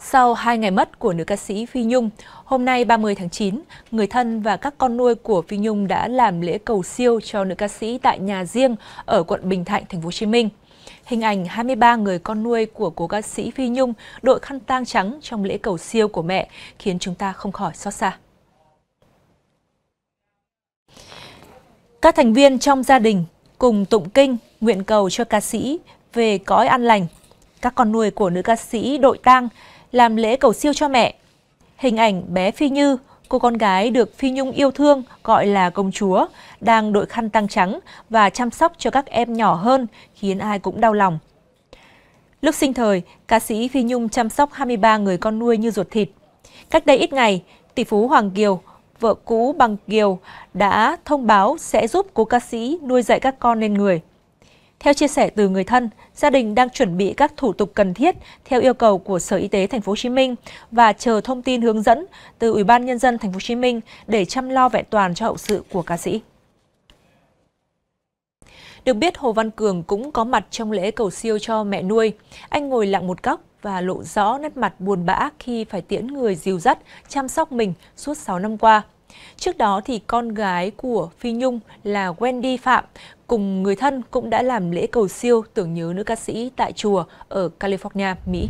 Sau hai ngày mất của nữ ca sĩ Phi Nhung, hôm nay 30 tháng 9, người thân và các con nuôi của Phi Nhung đã làm lễ cầu siêu cho nữ ca sĩ tại nhà riêng ở quận Bình Thạnh, thành phố Hồ Chí Minh. Hình ảnh 23 người con nuôi của cố ca sĩ Phi Nhung đội khăn tang trắng trong lễ cầu siêu của mẹ khiến chúng ta không khỏi xót xa. Các thành viên trong gia đình cùng tụng kinh, nguyện cầu cho ca sĩ về cõi an lành các con nuôi của nữ ca sĩ đội tang làm lễ cầu siêu cho mẹ. Hình ảnh bé Phi Như, cô con gái được Phi Nhung yêu thương gọi là công chúa, đang đội khăn tang trắng và chăm sóc cho các em nhỏ hơn khiến ai cũng đau lòng. Lúc sinh thời, ca sĩ Phi Nhung chăm sóc 23 người con nuôi như ruột thịt. Cách đây ít ngày, tỷ phú Hoàng Kiều, vợ cũ bằng Kiều, đã thông báo sẽ giúp cô ca sĩ nuôi dạy các con lên người. Theo chia sẻ từ người thân, gia đình đang chuẩn bị các thủ tục cần thiết theo yêu cầu của Sở Y tế Thành phố Hồ Chí Minh và chờ thông tin hướng dẫn từ Ủy ban Nhân dân Thành phố Hồ Chí Minh để chăm lo vẹn toàn cho hậu sự của ca sĩ. Được biết, Hồ Văn Cường cũng có mặt trong lễ cầu siêu cho mẹ nuôi. Anh ngồi lặng một góc và lộ rõ nét mặt buồn bã khi phải tiễn người dìu dắt, chăm sóc mình suốt 6 năm qua. Trước đó thì con gái của Phi Nhung là Wendy Phạm cùng người thân cũng đã làm lễ cầu siêu tưởng nhớ nữ ca sĩ tại chùa ở California, Mỹ.